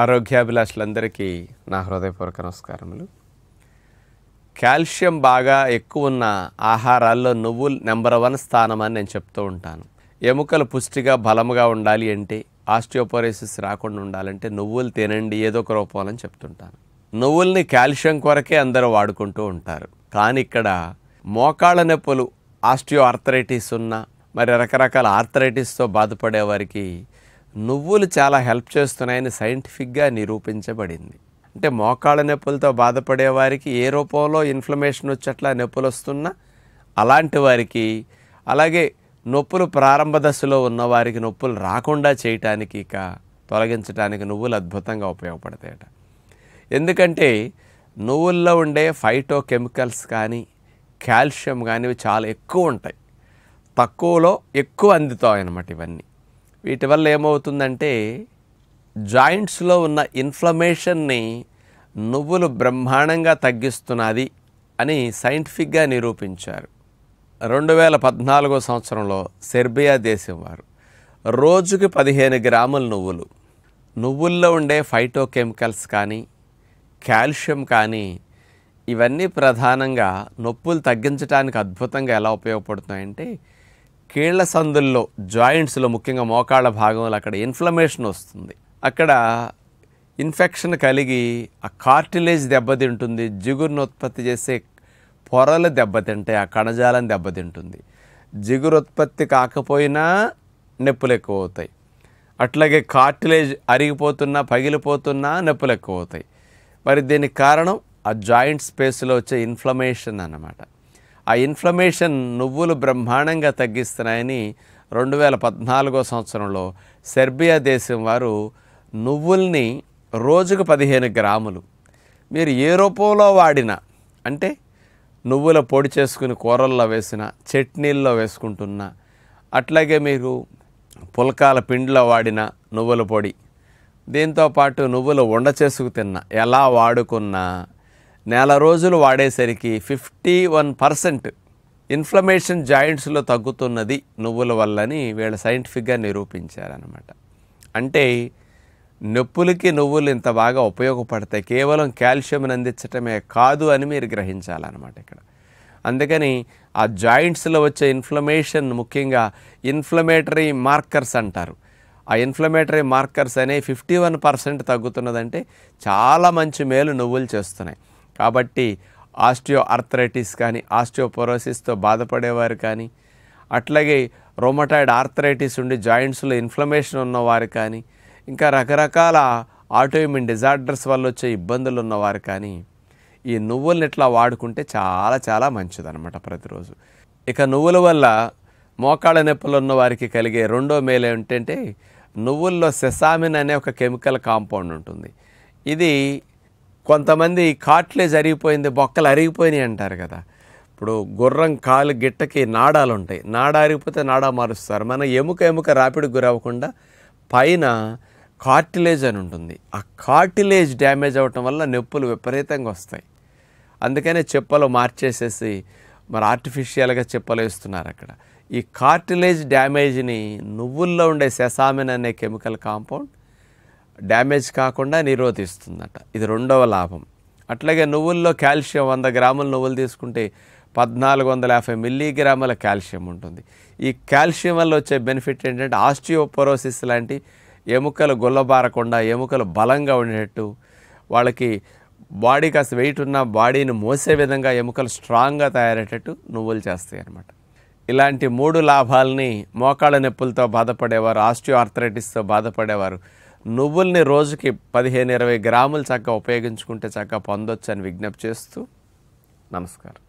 ఆరోగ్యాభిలాషులందరికీ నా హృదయపూర్వక నమస్కారములు కాల్షియం బాగా ఎక్కువ ఉన్న ఆహారాల్లో నువ్వులు నెంబర్ వన్ స్థానం అని నేను చెప్తూ ఉంటాను ఎముకలు పుష్టిగా బలముగా ఉండాలి అంటే ఆస్టియోపోరేసిస్ రాకుండా ఉండాలంటే నువ్వులు తినండి ఏదో ఒక రూపం అని చెప్తుంటాను నువ్వుల్ని కాల్షియం కొరకే అందరూ వాడుకుంటూ ఉంటారు కానీ ఇక్కడ మోకాళ్ళ నొప్పులు ఆస్టియో ఆర్థరైటిస్ ఉన్న మరి రకరకాల ఆర్థరైటిస్తో బాధపడే వారికి నువ్వులు చాలా హెల్ప్ చేస్తున్నాయని సైంటిఫిక్గా నిరూపించబడింది అంటే మోకాళ్ళ నొప్పులతో బాధపడే వారికి ఏ రూపంలో ఇన్ఫ్లమేషన్ వచ్చేట్లా నొప్పులు వస్తున్నా అలాంటి వారికి అలాగే నొప్పులు ప్రారంభ దశలో ఉన్నవారికి నొప్పులు రాకుండా చేయటానికి ఇక తొలగించడానికి నువ్వులు అద్భుతంగా ఉపయోగపడతాయట ఎందుకంటే నువ్వుల్లో ఉండే ఫైటో కెమికల్స్ కానీ కాల్షియం కానీ చాలా ఎక్కువ ఉంటాయి తక్కువలో ఎక్కువ అందుతాయి అన్నమాట ఇవన్నీ వీటి వల్ల ఏమవుతుందంటే జాయింట్స్లో ఉన్న ఇన్ఫ్లమేషన్ని నువ్వులు బ్రహ్మాండంగా తగ్గిస్తున్నది అని సైంటిఫిక్గా నిరూపించారు రెండు వేల పద్నాలుగో సంవత్సరంలో సెర్బియా దేశం వారు రోజుకి పదిహేను గ్రాముల నువ్వులు నువ్వుల్లో ఉండే ఫైటోకెమికల్స్ కానీ కాల్షియం కానీ ఇవన్నీ ప్రధానంగా నొప్పులు తగ్గించడానికి అద్భుతంగా ఎలా ఉపయోగపడుతున్నాయంటే కీళ్ల సందుల్లో జాయింట్స్లో ముఖ్యంగా మోకాళ్ళ భాగంలో అక్కడ ఇన్ఫ్లమేషన్ వస్తుంది అక్కడ ఇన్ఫెక్షన్ కలిగి ఆ కార్టిలేజ్ దెబ్బతింటుంది జిగురును ఉత్పత్తి చేసే పొరలు దెబ్బతింటాయి ఆ కణజాలం దెబ్బతింటుంది జిగురు ఉత్పత్తి కాకపోయినా నొప్పులు ఎక్కువ అవుతాయి అట్లాగే కార్టిలేజ్ అరిగిపోతున్నా పగిలిపోతున్నా నొప్పులు ఎక్కువ అవుతాయి మరి దీనికి కారణం ఆ జాయింట్ స్పేస్లో వచ్చే ఇన్ఫ్లమేషన్ అన్నమాట ఆ ఇన్ఫ్లమేషన్ నువ్వులు బ్రహ్మాండంగా తగ్గిస్తున్నాయని రెండు వేల పద్నాలుగో సంవత్సరంలో సెర్బియా దేశం వారు నువ్వుల్ని రోజుకు పదిహేను గ్రాములు మీరు ఏ రూపంలో వాడినా అంటే నువ్వుల పొడి చేసుకుని కూరల్లో వేసిన చట్నీల్లో వేసుకుంటున్నా అట్లాగే మీరు పుల్కాల పిండిలో వాడిన నువ్వుల పొడి దీంతోపాటు నువ్వులు వండ చేసుకు తిన్నా ఎలా వాడుకున్నా నెల రోజులు వాడేసరికి ఫిఫ్టీ వన్ పర్సెంట్ ఇన్ఫ్లమేషన్ జాయింట్స్లో తగ్గుతున్నది నువ్వుల వల్లని వీళ్ళ సైంటిఫిక్గా నిరూపించారనమాట అంటే నొప్పులకి నువ్వులు ఇంత బాగా ఉపయోగపడతాయి కేవలం కాల్షియంని అందించటమే కాదు అని మీరు గ్రహించాలన్నమాట ఇక్కడ అందుకని ఆ జాయింట్స్లో వచ్చే ఇన్ఫ్లమేషన్ ముఖ్యంగా ఇన్ఫ్లమేటరీ మార్కర్స్ అంటారు ఆ ఇన్ఫ్లమేటరీ మార్కర్స్ అనే ఫిఫ్టీ వన్ పర్సెంట్ తగ్గుతున్నదంటే చాలా మంచి మేలు నువ్వులు చేస్తున్నాయి కాబట్టి ఆస్టియో ఆర్థరైటిస్ కానీ ఆస్టియోపొరోసిస్తో బాధపడేవారు కానీ అట్లాగే రోమటాయిడ్ ఆర్థరైటిస్ ఉండి జాయింట్స్లో ఇన్ఫ్లమేషన్ ఉన్నవారు కానీ ఇంకా రకరకాల ఆటోయిమిన్ డిజార్డర్స్ వల్ల వచ్చే ఇబ్బందులు ఉన్నవారు కానీ ఈ నువ్వులను ఇట్లా వాడుకుంటే చాలా చాలా మంచిదన్నమాట ప్రతిరోజు ఇక నువ్వుల వల్ల మోకాళ్ళ నొప్పులు ఉన్న వారికి కలిగే రెండో మేలు ఏంటంటే నువ్వుల్లో సెసామిన్ అనే ఒక కెమికల్ కాంపౌండ్ ఉంటుంది ఇది కొంతమంది కాట్లేజ్ అరిగిపోయింది బొక్కలు అరిగిపోయినాయి అంటారు కదా ఇప్పుడు గుర్రం కాలు గిట్టకి నాడాలు ఉంటాయి నాడ అరిగిపోతే నాడా మారుస్తారు మన ఎముక ఎముక రాపిడి గురవ్వకుండా పైన కార్టిలేజ్ అని ఉంటుంది ఆ కార్టిలేజ్ డ్యామేజ్ అవటం వల్ల నొప్పులు విపరీతంగా వస్తాయి అందుకనే చెప్పలు మార్చేసేసి మరి ఆర్టిఫిషియల్గా చెప్పలు వేస్తున్నారు అక్కడ ఈ కార్టిలేజ్ డ్యామేజ్ని నువ్వుల్లో ఉండే సెసామిన్ అనే కెమికల్ కాంపౌండ్ డ్యామేజ్ కాకుండా నిరోధిస్తుందట ఇది రెండవ లాభం అట్లాగే నువ్వుల్లో కాల్షియం వంద గ్రాముల నువ్వులు తీసుకుంటే పద్నాలుగు వందల యాభై మిల్లీగ్రాముల కాల్షియం ఉంటుంది ఈ కాల్షియం వల్ల వచ్చే బెనిఫిట్ ఏంటంటే ఆస్టియోపరోసిస్ లాంటి ఎముకలు గొల్లబారకుండా ఎముకలు బలంగా ఉండేటట్టు వాళ్ళకి బాడీ కాస్త వెయిట్ ఉన్న బాడీని మోసే విధంగా ఎముకలు స్ట్రాంగ్గా తయారయ్యేటట్టు నువ్వులు చేస్తాయి అనమాట ఇలాంటి మూడు లాభాలని మోకాళ్ళ నొప్పులతో బాధపడేవారు ఆస్టియో ఆర్థరైటిస్తో బాధపడేవారు నువ్వుల్ని రోజుకి పదిహేను ఇరవై గ్రాములు చక్కగా ఉపయోగించుకుంటే చక్కగా పొందొచ్చు అని విజ్ఞప్తి చేస్తూ నమస్కారం